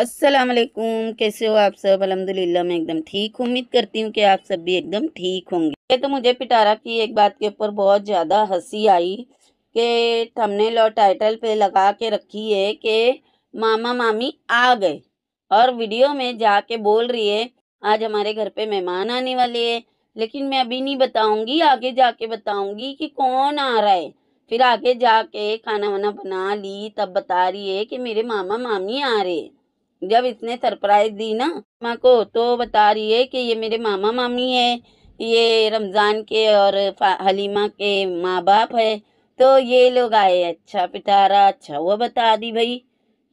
अस्सलाम वालेकुम कैसे हो आप सब अलहमदिल्ला मैं एकदम ठीक उम्मीद करती हूँ कि आप सब भी एकदम ठीक होंगे ये तो मुझे पिटारा की एक बात के ऊपर बहुत ज़्यादा हंसी आई कि थंबनेल और टाइटल पे लगा के रखी है कि मामा मामी आ गए और वीडियो में जाके बोल रही है आज हमारे घर पे मेहमान आने वाले है लेकिन मैं अभी नहीं बताऊँगी आगे जाके बताऊँगी कि कौन आ रहा है फिर आगे जाके खाना वाना बना ली तब बता रही है कि मेरे मामा मामी आ रहे हैं जब इसने सरप्राइज दी ना माँ को तो बता रही है कि ये मेरे मामा मामी है ये रमज़ान के और हलीमा के माँ बाप है तो ये लोग आए अच्छा पिटारा अच्छा वो बता दी भाई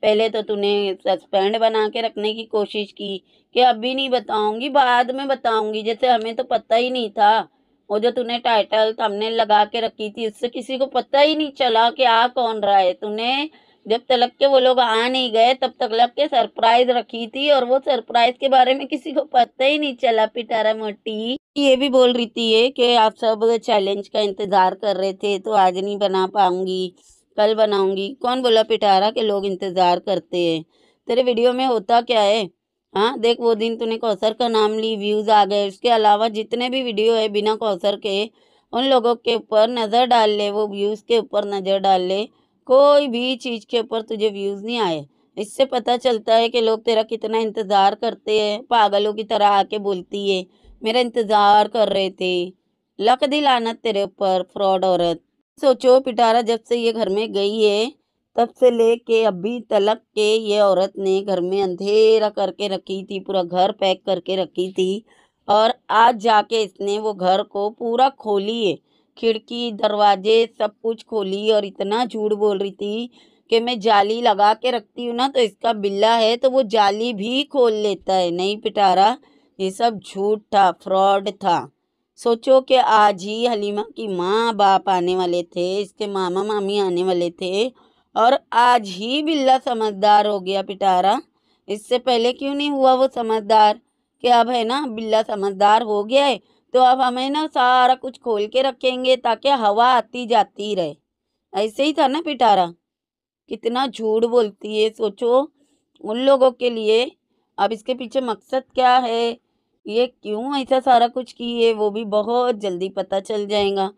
पहले तो तूने सस्पेंड बना के रखने की कोशिश की कि अभी नहीं बताऊंगी बाद में बताऊंगी जैसे हमें तो पता ही नहीं था वो जो तूने टाइटल तमने लगा के रखी थी उससे किसी को पता ही नहीं चला कि आ कौन रहा है तूने जब तलक के वो लोग आ नहीं गए तब तक लग के सरप्राइज रखी थी और वो सरप्राइज के बारे में किसी को पता ही नहीं चला पिटारा मोटी ये भी बोल रही थी कि आप सब चैलेंज का इंतजार कर रहे थे तो आज नहीं बना पाऊंगी कल बनाऊंगी कौन बोला पिटारा के लोग इंतजार करते हैं तेरे वीडियो में होता क्या है हाँ देख वो दिन तूने कौसर का नाम ली व्यूज आ गए उसके अलावा जितने भी वीडियो है बिना कौसर के उन लोगों के ऊपर नज़र डाल ले वो व्यूज़ के ऊपर नज़र डाल ले कोई भी चीज़ के ऊपर तुझे व्यूज़ नहीं आए इससे पता चलता है कि लोग तेरा कितना इंतज़ार करते हैं पागलों की तरह आके बोलती है मेरा इंतज़ार कर रहे थे लक दिलानत तेरे ऊपर फ्रॉड औरत सोचो पिटारा जब से ये घर में गई है तब से ले के अभी तलक के ये औरत ने घर में अंधेरा करके रखी थी पूरा घर पैक करके रखी थी और आज जाके इसने वो घर को पूरा खोली है खिड़की दरवाजे सब कुछ खोली और इतना झूठ बोल रही थी कि मैं जाली लगा के रखती हूँ ना तो इसका बिल्ला है तो वो जाली भी खोल लेता है नहीं पिटारा ये सब झूठ था फ्रॉड था सोचो कि आज ही हलीमा की माँ बाप आने वाले थे इसके मामा मामी आने वाले थे और आज ही बिल्ला समझदार हो गया पिटारा इससे पहले क्यों नहीं हुआ वो समझदार कि अब है ना बिल्ला समझदार हो गया है तो अब हमें ना सारा कुछ खोल के रखेंगे ताकि हवा आती जाती रहे ऐसे ही था ना पिटारा कितना झूठ बोलती है सोचो उन लोगों के लिए अब इसके पीछे मकसद क्या है ये क्यों ऐसा सारा कुछ किए वो भी बहुत जल्दी पता चल जाएगा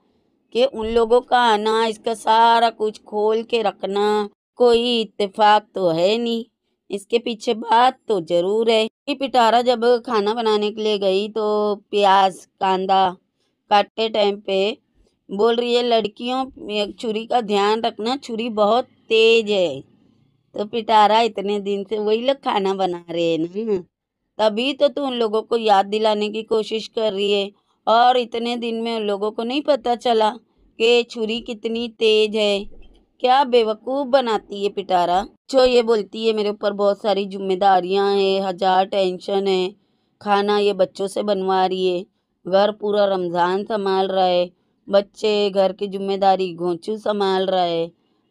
कि उन लोगों का आना इसका सारा कुछ खोल के रखना कोई इत्तेफाक तो है नहीं इसके पीछे बात तो ज़रूर है कि पिटारा जब खाना बनाने के लिए गई तो प्याज कांदा काटते टाइम पे बोल रही है लड़कियों छुरी का ध्यान रखना छुरी बहुत तेज है तो पिटारा इतने दिन से वही लोग खाना बना रहे हैं ना तभी तो तू उन लोगों को याद दिलाने की कोशिश कर रही है और इतने दिन में उन लोगों को नहीं पता चला कि छुरी कितनी तेज है क्या बेवकूफ़ बनाती है पिटारा जो ये बोलती है मेरे ऊपर बहुत सारी जिम्मेदारियाँ है हजार टेंशन है खाना ये बच्चों से बनवा रही है घर पूरा रमज़ान संभाल रहा है बच्चे घर की जिम्मेदारी गोंचू संभाल रहा है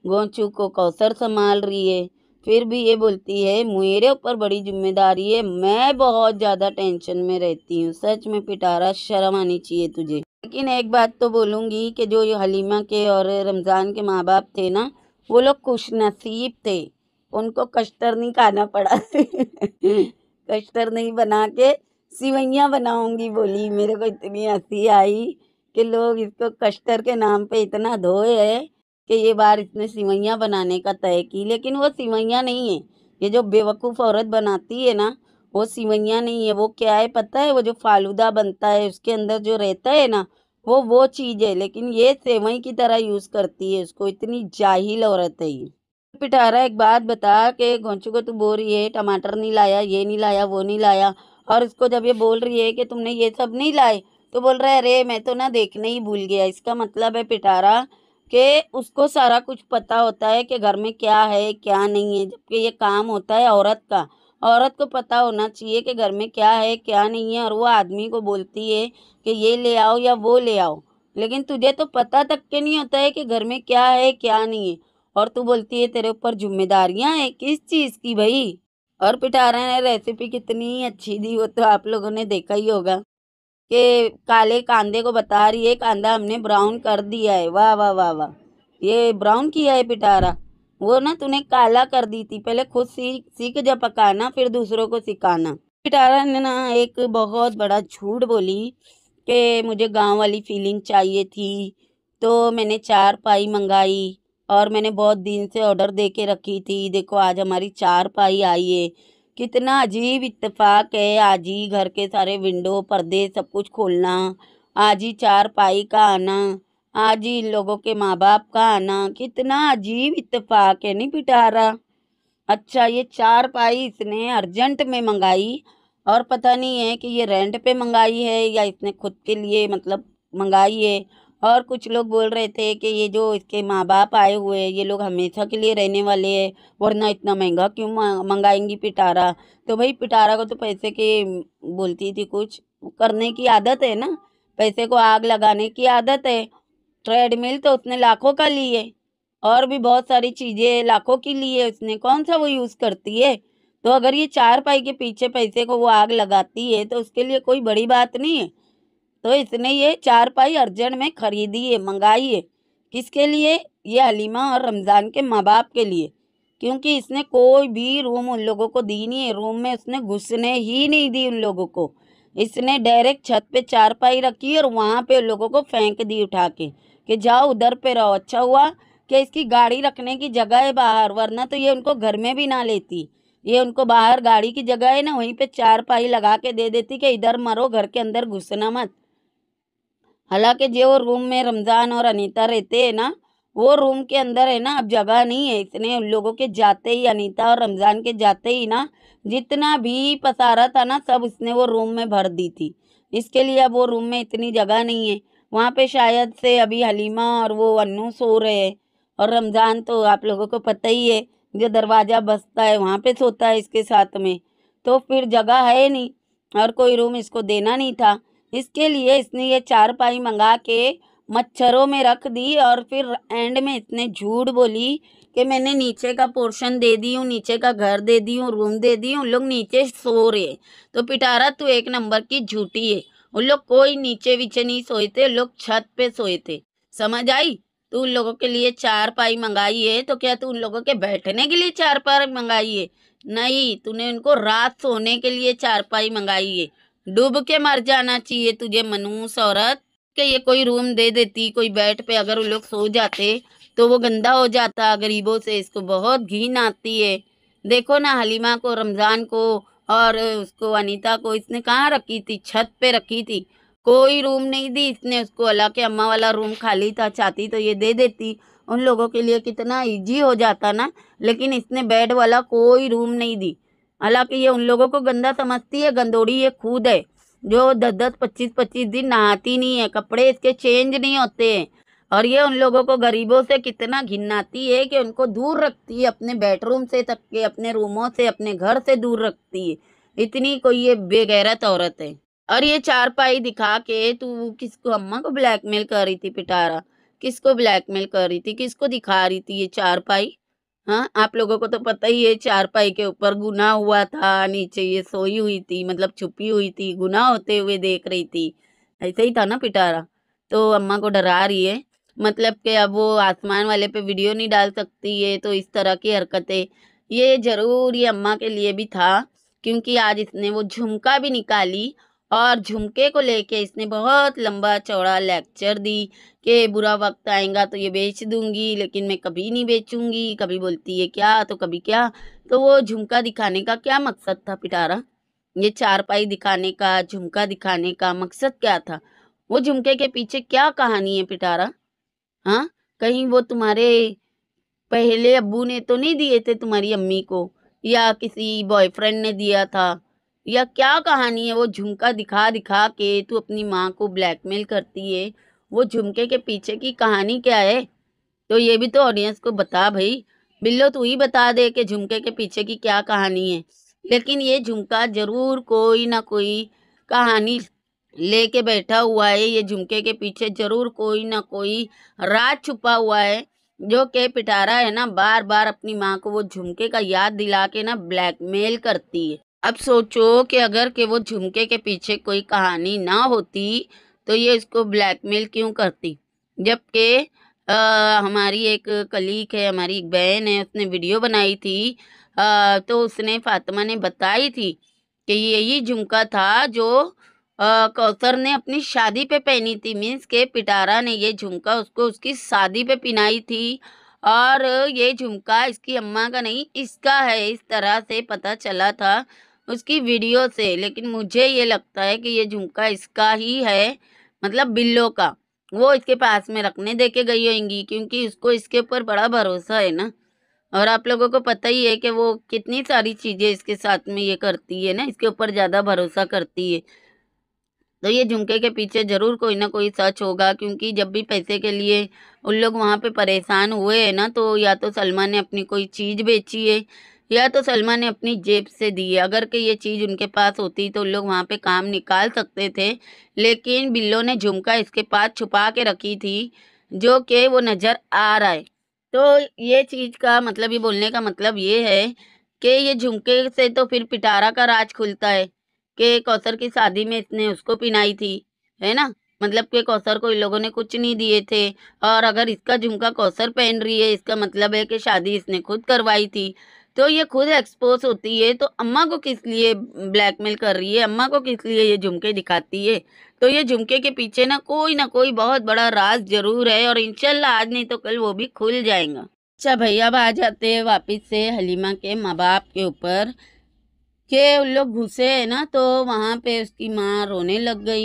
गोंचू को कौसर संभाल रही है फिर भी ये बोलती है मेरे ऊपर बड़ी जिम्मेदारी है मैं बहुत ज़्यादा टेंशन में रहती हूँ सच में पिटारा शर्म आनी चाहिए तुझे लेकिन एक बात तो बोलूँगी कि जो हलीमा के और रमज़ान के माँ बाप थे ना वो लोग खुश नसीब थे उनको कश्तर नहीं खाना पड़ा कश्तर नहीं बना के सिवैयाँ बनाऊँगी बोली मेरे को इतनी हंसी आई कि लोग इसको कश्तर के नाम पे इतना धोए है कि ये बार इसने सिवैयाँ बनाने का तय की लेकिन वो सिवैयाँ नहीं है ये जो बेवकूफ़ औरत बनाती है ना वो सिवैयाँ नहीं है वो क्या है पता है वो जो फालूदा बनता है उसके अंदर जो रहता है ना वो वो चीज़ है लेकिन ये सेवई की तरह यूज़ करती है उसको इतनी जाहिल औरत है ये पिटारा एक बात बता के घोंचू को तू बो रही है टमाटर नहीं लाया ये नहीं लाया वो नहीं लाया और उसको जब ये बोल रही है कि तुमने ये सब नहीं लाए तो बोल रहा है अरे मैं तो ना देखने ही भूल गया इसका मतलब है पिटारा कि उसको सारा कुछ पता होता है कि घर में क्या है क्या नहीं है जबकि ये काम होता है औरत का औरत को पता होना चाहिए कि घर में क्या है क्या नहीं है और वो आदमी को बोलती है कि ये ले आओ या वो ले आओ लेकिन तुझे तो पता तक के नहीं होता है कि घर में क्या है क्या नहीं है और तू बोलती है तेरे ऊपर ज़िम्मेदारियाँ हैं किस चीज़ की भाई और पिटारा ने रेसिपी कितनी अच्छी दी वो तो आप लोगों ने देखा ही होगा कि काले कांदे को बता रही है कांदा हमने ब्राउन कर दिया है वाह वाह वाह वाह ये ब्राउन किया है पिटारा वो ना तूने काला कर दी थी पहले खुद सीख सीख जा पकाना फिर दूसरों को सिखाना पिटारा ने ना एक बहुत बड़ा झूठ बोली कि मुझे गांव वाली फीलिंग चाहिए थी तो मैंने चार पाई मंगाई और मैंने बहुत दिन से ऑर्डर दे के रखी थी देखो आज हमारी चार पाई आई है कितना अजीब इतफाक है आज ही घर के सारे विंडो पर्दे सब कुछ खोलना आज ही चार पाई का आना आज इन लोगों के माँ बाप का आना कितना अजीब इतफाक है नहीं पिटारा अच्छा ये चार पाई इसने अर्जेंट में मंगाई और पता नहीं है कि ये रेंट पे मंगाई है या इसने खुद के लिए मतलब मंगाई है और कुछ लोग बोल रहे थे कि ये जो इसके माँ बाप आए हुए हैं ये लोग हमेशा के लिए रहने वाले हैं वरना इतना महंगा क्यों मंगाएंगी पिटारा तो भाई पिटारा को तो पैसे के बोलती थी कुछ करने की आदत है ना पैसे को आग लगाने की आदत है ट्रेडमिल तो उसने लाखों का लिए और भी बहुत सारी चीज़ें लाखों की लिए उसने कौन सा वो यूज़ करती है तो अगर ये चार पाई के पीछे पैसे को वो आग लगाती है तो उसके लिए कोई बड़ी बात नहीं है तो इसने ये चार पाई अर्जेंट में खरीदी है मंगाई है किसके लिए ये हलीमा और रमज़ान के माँ बाप के लिए क्योंकि इसने कोई भी रूम उन लोगों को दी नहीं है रूम में उसने घुसने ही नहीं दी उन लोगों को इसने डायरेक्ट छत पे चारपाई रखी और वहाँ पे उन लोगों को फेंक दी उठा के कि जाओ उधर पे रहो अच्छा हुआ कि इसकी गाड़ी रखने की जगह है बाहर वरना तो ये उनको घर में भी ना लेती ये उनको बाहर गाड़ी की जगह है ना वहीं पे चार पाई लगा के दे देती कि इधर मरो घर के अंदर घुसना मत हालांकि जो रूम में रमज़ान और अनीता रहते हैं ना वो रूम के अंदर है ना अब जगह नहीं है इतने उन लोगों के जाते ही अनीता और रमज़ान के जाते ही ना जितना भी पसारा था ना सब उसने वो रूम में भर दी थी इसके लिए अब वो रूम में इतनी जगह नहीं है वहाँ पे शायद से अभी हलीमा और वो अनु सो रहे हैं और रमज़ान तो आप लोगों को पता ही है जो दरवाज़ा बसता है वहाँ पे सोता है इसके साथ में तो फिर जगह है नहीं और कोई रूम इसको देना नहीं था इसके लिए इसने ये चार पाई मंगा के मच्छरों में रख दी और फिर एंड में इतने झूठ बोली कि मैंने नीचे का पोर्शन दे दी हूँ नीचे का घर दे दी हूँ रूम दे दी हूँ लोग नीचे सो रहे तो पिटारा तू एक नंबर की झूठी है उन लोग कोई नीचे वीचे नहीं सोए थे लोग छत पे सोए थे समझ आई तू उन लोगों के लिए चार पाई मंगाई है तो क्या तू उन लोगों के बैठने के लिए चार पाई मंगाई है नहीं तूने उनको रात सोने के लिए चार पाई मंगाई है डूब के मर जाना चाहिए तुझे मनूस औरत के ये कोई रूम दे देती कोई बेड पे अगर वो लोग सो जाते तो वो गंदा हो जाता गरीबों से इसको बहुत घिन आती है देखो ना हलीमा को रमज़ान को और उसको अनीता को इसने कहाँ रखी थी छत पे रखी थी कोई रूम नहीं दी इसने उसको अला के अम्मा वाला रूम खाली था चाहती तो ये दे देती उन लोगों के लिए कितना इजी हो जाता ना लेकिन इसने बेड वाला कोई रूम नहीं दी हालांकि ये उन लोगों को गंदा समझती है गंदोड़ी ये खुद है जो दस दस पच्चीस पच्चीस दिन नहाती नहीं है कपड़े इसके चेंज नहीं होते हैं और ये उन लोगों को गरीबों से कितना घिन्नाती है कि उनको दूर रखती है अपने बेडरूम से तक के अपने रूमों से अपने घर से दूर रखती है इतनी कोई ये बेगैरत औरत है और ये चारपाई दिखा के तू किसको अम्मा को ब्लैकमेल कर रही थी पिटारा किसको ब्लैकमेल कर रही थी किसको दिखा रही थी ये चारपाई हाँ आप लोगों को तो पता ही है चारपाई के ऊपर गुना हुआ था नीचे ये सोई हुई थी मतलब छुपी हुई थी गुना होते हुए देख रही थी ऐसे ही था ना पिटारा तो अम्मा को डरा रही है मतलब कि अब वो आसमान वाले पे वीडियो नहीं डाल सकती है तो इस तरह की हरकतें ये ज़रूर ये अम्मा के लिए भी था क्योंकि आज इसने वो झुमका भी निकाली और झुमके को लेके इसने बहुत लंबा चौड़ा लेक्चर दी कि बुरा वक्त आएगा तो ये बेच दूंगी लेकिन मैं कभी नहीं बेचूंगी कभी बोलती है क्या तो कभी क्या तो वो झुमका दिखाने का क्या मकसद था पिटारा ये चारपाई दिखाने का झुमका दिखाने का मकसद क्या था वो झुमके के पीछे क्या कहानी है पिटारा हाँ कहीं वो तुम्हारे पहले अबू ने तो नहीं दिए थे तुम्हारी अम्मी को या किसी बॉयफ्रेंड ने दिया था या क्या कहानी है वो झुमका दिखा दिखा के तू अपनी माँ को ब्लैकमेल करती है वो झुमके के पीछे की कहानी क्या है तो ये भी तो ऑडियंस को बता भाई बिल्लो तू ही बता दे कि झुमके के पीछे की क्या कहानी है लेकिन ये झुमका जरूर कोई ना कोई कहानी लेके बैठा हुआ है ये झुमके के पीछे जरूर कोई ना कोई राज छुपा हुआ है जो के पिटारा है ना बार बार अपनी माँ को वो झुमके का याद दिला के ना ब्लैकमेल करती है अब सोचो कि अगर के वो झुमके के पीछे कोई कहानी ना होती तो ये इसको ब्लैकमेल क्यों करती जबकि हमारी एक कलीग है हमारी एक बहन है उसने वीडियो बनाई थी आ, तो उसने फातिमा ने बताई थी कि यही झुमका था जो कौसर ने अपनी शादी पे पहनी थी मीन्स के पिटारा ने ये झुमका उसको उसकी शादी पे पहनाई थी और ये झुमका इसकी अम्मा का नहीं इसका है इस तरह से पता चला था उसकी वीडियो से लेकिन मुझे ये लगता है कि ये झुमका इसका ही है मतलब बिल्लो का वो इसके पास में रखने दे के गई होंगी क्योंकि उसको इसके ऊपर बड़ा भरोसा है ना और आप लोगों को पता ही है कि वो कितनी सारी चीज़ें इसके साथ में ये करती है ना इसके ऊपर ज़्यादा भरोसा करती है तो ये झुमके के पीछे ज़रूर कोई ना कोई सच होगा क्योंकि जब भी पैसे के लिए उन लोग वहाँ पे परेशान हुए हैं ना तो या तो सलमा ने अपनी कोई चीज़ बेची है या तो सलमा ने अपनी जेब से दी है अगर कि ये चीज़ उनके पास होती तो उन लोग वहाँ पे काम निकाल सकते थे लेकिन बिल्लो ने झुमका इसके पास छुपा के रखी थी जो कि वो नज़र आ रहा है तो ये चीज़ का मतलब ये बोलने का मतलब ये है कि ये झुमके से तो फिर पिटारा का राज खुलता है कि कौसर की शादी में इसने उसको पिनाई थी है ना मतलब कि कौसर को इन लोगों ने कुछ नहीं दिए थे और अगर इसका झुमका कौसर पहन रही है इसका मतलब है कि शादी इसने खुद करवाई थी तो ये खुद एक्सपोज होती है तो अम्मा को किस लिए ब्लैकमेल कर रही है अम्मा को किस लिए ये झुमके दिखाती है तो ये झुमके के पीछे ना कोई ना कोई बहुत बड़ा राज जरूर है और इनशाला आज नहीं तो कल वो भी खुल जाएगा अच्छा भैया अब आ जाते हैं वापस से हलीमा के माँ बाप के ऊपर के उन लोग घुसे है ना तो वहाँ पे उसकी माँ रोने लग गई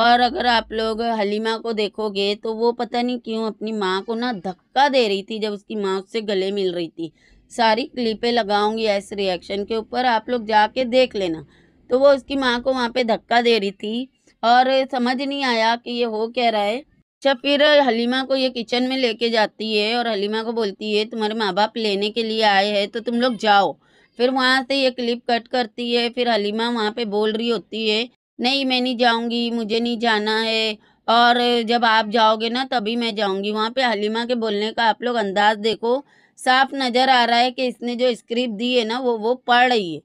और अगर आप लोग हलीमा को देखोगे तो वो पता नहीं क्यों अपनी माँ को ना धक्का दे रही थी जब उसकी माँ उससे गले मिल रही थी सारी क्लिपें लगाऊंगी ऐसे रिएक्शन के ऊपर आप लोग जाके देख लेना तो वो उसकी माँ को वहाँ पे धक्का दे रही थी और समझ नहीं आया कि ये हो क्या रहा है अच्छा फिर हलीमा को ये किचन में लेके जाती है और हलीमा को बोलती है तुम्हारे माँ बाप लेने के लिए आए हैं तो तुम लोग जाओ फिर वहाँ से ये क्लिप कट करती है फिर हलीमा वहाँ पे बोल रही होती है नहीं मैं नहीं जाऊँगी मुझे नहीं जाना है और जब आप जाओगे ना तभी मैं जाऊँगी वहाँ पे हलीमा के बोलने का आप लोग अंदाज देखो साफ नज़र आ रहा है कि इसने जो स्क्रिप्ट दी है ना वो वो पढ़ रही है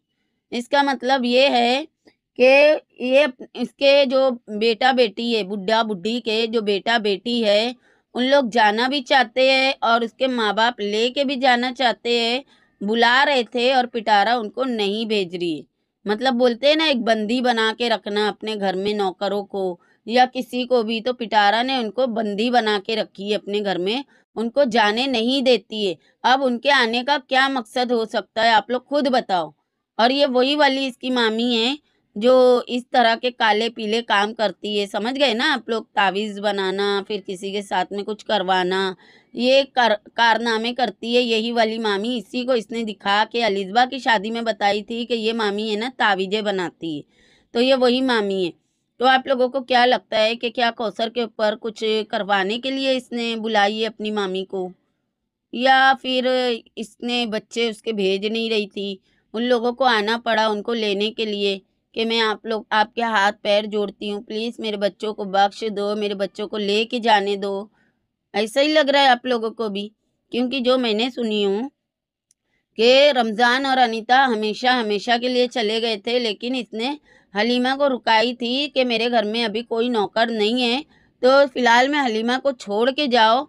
इसका मतलब ये है कि ये इसके जो बेटा बेटी है बुढ़ा बुढ़ी के जो बेटा बेटी है उन लोग जाना भी चाहते हैं और उसके माँ बाप ले के भी जाना चाहते हैं बुला रहे थे और पिटारा उनको नहीं भेज रही है मतलब बोलते हैं ना एक बंदी बना के रखना अपने घर में नौकरों को या किसी को भी तो पिटारा ने उनको बंदी बना के रखी है अपने घर में उनको जाने नहीं देती है अब उनके आने का क्या मकसद हो सकता है आप लोग खुद बताओ और ये वही वाली इसकी मामी है जो इस तरह के काले पीले काम करती है समझ गए ना आप लोग तावीज़ बनाना फिर किसी के साथ में कुछ करवाना ये कर कारनामे करती है यही वाली मामी इसी को इसने दिखा के अलिजबा की शादी में बताई थी कि ये मामी है ना तावीज़ें बनाती है तो ये वही मामी है तो आप लोगों को क्या लगता है कि क्या कौसर के ऊपर कुछ करवाने के लिए इसने बुलाई है अपनी मामी को या फिर इसने बच्चे उसके भेज नहीं रही थी उन लोगों को आना पड़ा उनको लेने के लिए कि मैं आप लोग आपके हाथ पैर जोड़ती हूँ प्लीज़ मेरे बच्चों को बख्श दो मेरे बच्चों को ले के जाने दो ऐसा ही लग रहा है आप लोगों को भी क्योंकि जो मैंने सुनी हूँ कि रमज़ान और अनीता हमेशा हमेशा के लिए चले गए थे लेकिन इसने हलीमा को रुकाई थी कि मेरे घर में अभी कोई नौकर नहीं है तो फ़िलहाल मैं हलीमा को छोड़ के जाओ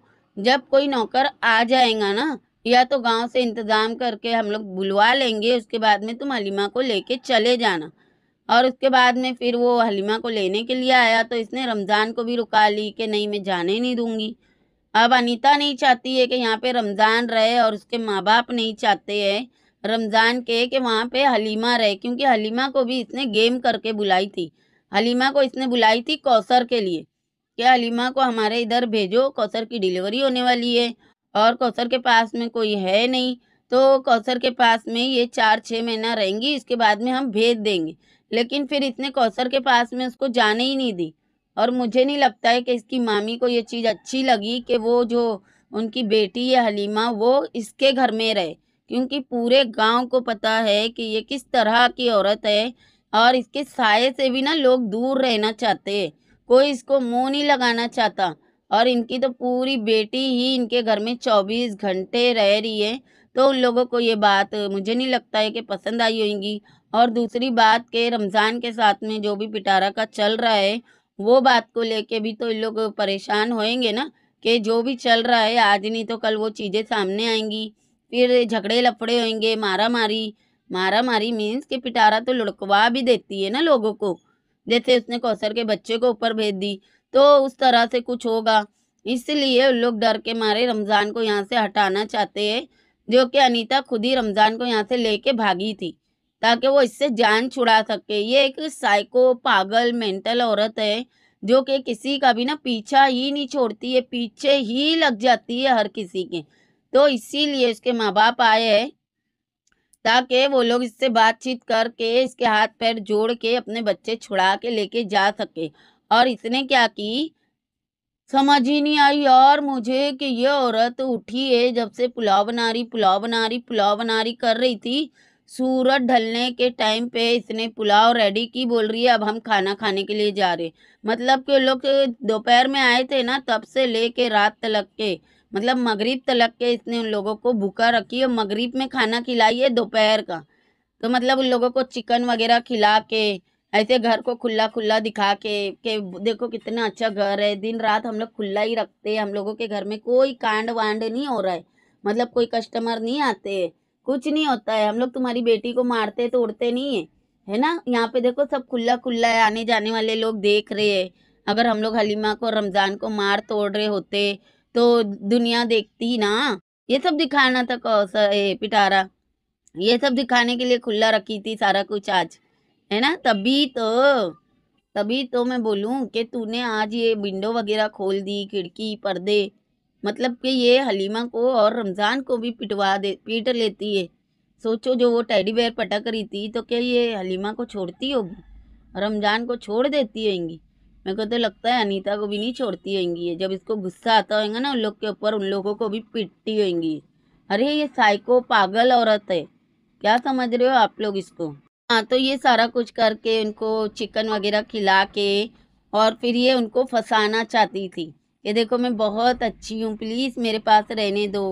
जब कोई नौकर आ जाएगा ना या तो गांव से इंतज़ाम करके हम लोग बुलवा लेंगे उसके बाद में तुम हलीमा को लेके चले जाना और उसके बाद में फिर वो हलीमा को लेने के लिए आया तो इसने रमज़ान को भी रुका ली कि नहीं मैं जाने नहीं दूंगी अब अनीता नहीं चाहती है कि यहाँ पे रमज़ान रहे और उसके माँ बाप नहीं चाहते हैं रमज़ान के कि वहाँ पे हलीमा रहे क्योंकि हलीमा को भी इसने गेम करके बुलाई थी हलीमा को इसने बुलाई थी कौसर के लिए कि हलीमा को हमारे इधर भेजो कौसर की डिलीवरी होने वाली है और कौसर के पास में कोई है नहीं तो कौसर के पास में ये चार छः महीना रहेंगी इसके बाद में हम भेज देंगे लेकिन फिर इतने कौसर के पास में उसको जाने ही नहीं दी और मुझे नहीं लगता है कि इसकी मामी को ये चीज़ अच्छी लगी कि वो जो उनकी बेटी है हलीमा वो इसके घर में रहे क्योंकि पूरे गांव को पता है कि ये किस तरह की औरत है और इसके साय से भी ना लोग दूर रहना चाहते कोई इसको मुँह नहीं लगाना चाहता और इनकी तो पूरी बेटी ही इनके घर में चौबीस घंटे रह रही है तो उन लोगों को ये बात मुझे नहीं लगता है कि पसंद आई होगी और दूसरी बात के रमज़ान के साथ में जो भी पिटारा का चल रहा है वो बात को लेके भी तो इन लोग परेशान होएंगे ना कि जो भी चल रहा है आज नहीं तो कल वो चीज़ें सामने आएंगी फिर झगड़े लफड़े होंगे मारा मारी मारा मारी मीन्स कि पिटारा तो लुड़कवा भी देती है ना लोगों को जैसे उसने कौसर के बच्चे को ऊपर भेज दी तो उस तरह से कुछ होगा इसलिए उन लोग डर के मारे रमज़ान को यहाँ से हटाना चाहते हैं जो कि अनीता खुद ही रमज़ान को यहाँ से लेके भागी थी ताकि वो इससे जान छुड़ा सके ये एक साइको पागल मेंटल औरत है जो कि किसी का भी ना पीछा ही नहीं छोड़ती है पीछे ही लग जाती है हर किसी के तो इसीलिए उसके माँ बाप आए हैं ताकि वो लोग इससे बातचीत करके इसके हाथ पैर जोड़ के अपने बच्चे छुड़ा के लेके जा सके और इसने क्या की समझ ही नहीं आई यार मुझे कि ये औरत उठी है जब से पुलाव बना रही पुलाव बना रही पुलाव बना रही कर रही थी सूरज ढलने के टाइम पे इसने पुलाव रेडी की बोल रही है अब हम खाना खाने के लिए जा रहे मतलब कि लोग दोपहर में आए थे ना तब से ले के रात तलक के मतलब मगरिब तलक के इसने उन लोगों को भूखा रखी है मगरिब में खाना खिलाई है दोपहर का तो मतलब उन लोगों को चिकन वगैरह खिला के ऐसे घर को खुला खुला दिखा के के देखो कितना अच्छा घर है दिन रात हम लोग खुला ही रखते हैं हम लोगों के घर में कोई कांड वांड नहीं हो रहा है मतलब कोई कस्टमर नहीं आते कुछ नहीं होता है हम लोग तुम्हारी बेटी को मारते तोड़ते नहीं है है ना यहाँ पे देखो सब खुला खुला है आने जाने वाले लोग देख रहे है अगर हम लोग हलीमा को रमज़ान को मार तोड़ रहे होते तो दुनिया देखती ना ये सब दिखाना था कौ पिटारा ये सब दिखाने के लिए खुला रखी थी सारा कुछ आज है ना तभी तो तभी तो मैं बोलूँ कि तूने आज ये विंडो वगैरह खोल दी खिड़की पर्दे मतलब कि ये हलीमा को और रमज़ान को भी पिटवा दे पीट लेती है सोचो जो वो टेडी बेयर पटक रही थी तो क्या ये हलीमा को छोड़ती होगी रमज़ान को छोड़ देती होंगी मेरे को तो लगता है अनीता को भी नहीं छोड़ती होंगी जब इसको गुस्सा आता होगा ना उन लोग के ऊपर उन लोगों को भी पिटती होंगी अरे ये साइको पागल औरत है क्या समझ रहे हो आप लोग इसको हाँ तो ये सारा कुछ करके उनको चिकन वगैरह खिला के और फिर ये उनको फंसाना चाहती थी ये देखो मैं बहुत अच्छी हूँ प्लीज़ मेरे पास रहने दो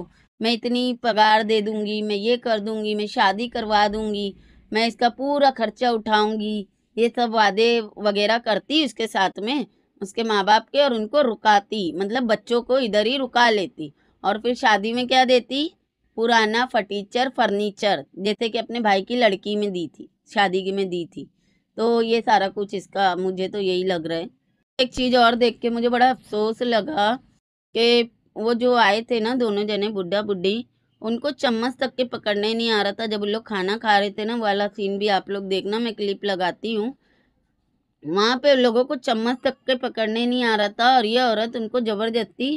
मैं इतनी पगार दे दूँगी मैं ये कर दूँगी मैं शादी करवा दूँगी मैं इसका पूरा खर्चा उठाऊँगी ये सब वादे वगैरह करती उसके साथ में उसके माँ बाप के और उनको रुकाती मतलब बच्चों को इधर ही रुका लेती और फिर शादी में क्या देती पुराना फर्टीचर फर्नीचर जैसे कि अपने भाई की लड़की में दी थी शादी की में दी थी तो ये सारा कुछ इसका मुझे तो यही लग रहा है एक चीज़ और देख के मुझे बड़ा अफसोस लगा कि वो जो आए थे ना दोनों जने बुढ़ा बुढ़ी उनको चम्मच तक के पकड़ने नहीं आ रहा था जब उन लोग खाना खा रहे थे ना वाला सीन भी आप लोग देखना मैं क्लिप लगाती हूँ वहाँ पे लोगों को चम्मच तक के पकड़ने नहीं आ रहा था और ये औरत उनको ज़बरदस्ती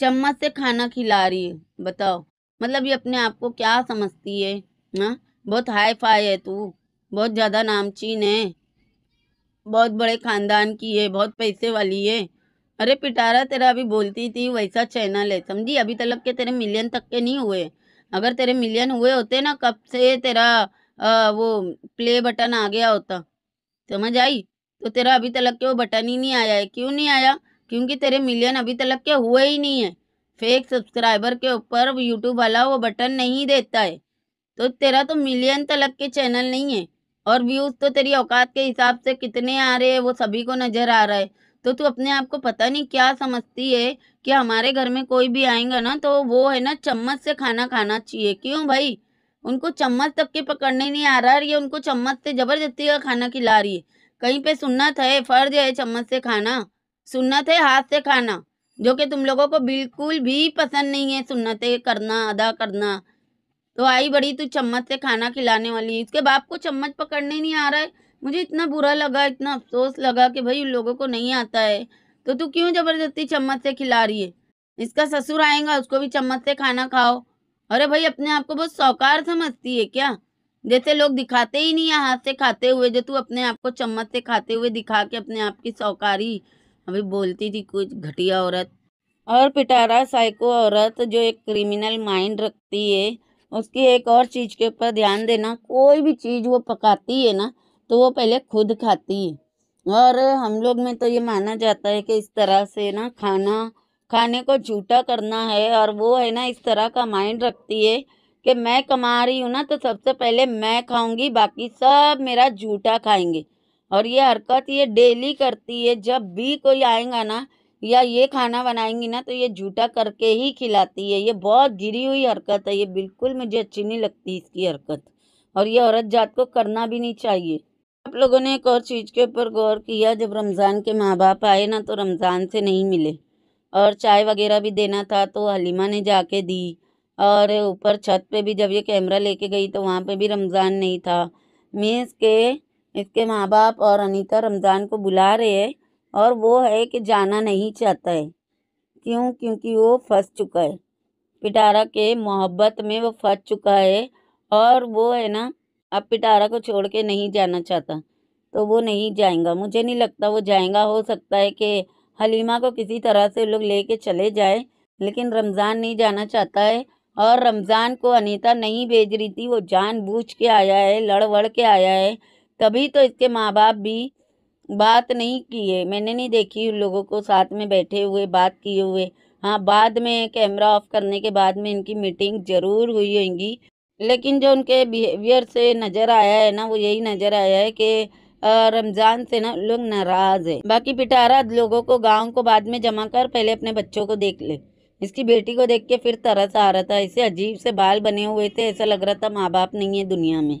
चम्मच से खाना खिला रही है बताओ मतलब ये अपने आप को क्या समझती है ना हाँ? बहुत हाई फाई है तू बहुत ज़्यादा नामचीन है बहुत बड़े खानदान की है बहुत पैसे वाली है अरे पिटारा तेरा अभी बोलती थी वैसा चैनल है समझी अभी तलक के तेरे मिलियन तक के नहीं हुए अगर तेरे मिलियन हुए होते ना कब से तेरा आ, वो प्ले बटन आ गया होता समझ आई तो तेरा अभी तक के वो बटन ही नहीं आया है क्यों नहीं आया क्योंकि तेरे मिलियन अभी तक के हुए ही नहीं है फेक सब्सक्राइबर के ऊपर यूट्यूब वाला वो बटन नहीं देता है तो तेरा तो मिलियन तलक के चैनल नहीं है और व्यूज़ तो तेरी औकात के हिसाब से कितने आ रहे हैं वो सभी को नज़र आ रहा है तो तू अपने आप को पता नहीं क्या समझती है कि हमारे घर में कोई भी आएगा ना तो वो है ना चम्मच से खाना खाना चाहिए क्यों भाई उनको चम्मच तक के पकड़ने नहीं आ रहा है ये उनको चम्मच से ज़बरदस्ती का खाना खिला रही है कहीं पे सुनना है फ़र्ज है चम्मच से खाना सुन्नत है हाथ से खाना जो कि तुम लोगों को बिल्कुल भी पसंद नहीं है सुन्नतें करना अदा करना तो आई बड़ी तू चम्मच से खाना खिलाने वाली इसके बाप को चम्मच पकड़ने नहीं आ रहा है मुझे इतना बुरा लगा इतना अफसोस लगा कि भाई उन लोगों को नहीं आता है तो तू क्यों ज़बरदस्ती चम्मच से खिला रही है इसका ससुर आएगा उसको भी चम्मच से खाना खाओ अरे भाई अपने आप को बहुत सौकार समझती है क्या जैसे लोग दिखाते ही नहीं है हाथ से खाते हुए जो तू अपने आप को चम्मच से खाते हुए दिखा के अपने आप की सौकारी अभी बोलती थी कुछ घटिया औरत और पिटारा साइको औरत जो एक क्रिमिनल माइंड रखती है उसकी एक और चीज़ के ऊपर ध्यान देना कोई भी चीज़ वो पकाती है ना तो वो पहले खुद खाती है और हम लोग में तो ये माना जाता है कि इस तरह से ना खाना खाने को झूठा करना है और वो है ना इस तरह का माइंड रखती है कि मैं कमा रही हूँ ना तो सबसे पहले मैं खाऊंगी बाकी सब मेरा झूठा खाएंगे और ये हरकत ये डेली करती है जब भी कोई आएगा ना या ये खाना बनाएंगी ना तो ये झूठा करके ही खिलाती है ये बहुत गिरी हुई हरकत है ये बिल्कुल मुझे अच्छी नहीं लगती इसकी हरकत और ये औरत जात को करना भी नहीं चाहिए आप लोगों ने एक और चीज़ के ऊपर गौर किया जब रमज़ान के माँ बाप आए ना तो रमज़ान से नहीं मिले और चाय वगैरह भी देना था तो हलीमा ने जाके दी और ऊपर छत पे भी जब ये कैमरा लेके गई तो वहाँ पे भी रमज़ान नहीं था मीन्स के इसके माँ बाप और अनीता रमज़ान को बुला रहे हैं और वो है कि जाना नहीं चाहता है क्यों क्योंकि वो फंस चुका है पिटारा के मोहब्बत में वो फंस चुका है और वो है ना अब पिटारा को छोड़ के नहीं जाना चाहता तो वो नहीं जाएगा मुझे नहीं लगता वो जाएगा हो सकता है कि हलीमा को किसी तरह से लोग कर चले जाए लेकिन रमज़ान नहीं जाना चाहता है और रमज़ान को अनीता नहीं भेज रही थी वो जानबूझ के आया है लड़ वड़ के आया है कभी तो इसके माँ बाप भी बात नहीं किए मैंने नहीं देखी उन लोगों को साथ में बैठे हुए बात किए हुए हाँ बाद में कैमरा ऑफ करने के बाद में इनकी मीटिंग ज़रूर हुई होंगी लेकिन जो उनके बिहेवियर से नज़र आया है ना वो यही नज़र आया है कि रमज़ान से ना लोग नाराज़ है बाकी पिटारा लोगों को गांव को बाद में जमा कर पहले अपने बच्चों को देख ले इसकी बेटी को देख के फिर तरस आ रहा था इसे अजीब से बाल बने हुए थे ऐसा लग रहा था माँ बाप नहीं है दुनिया में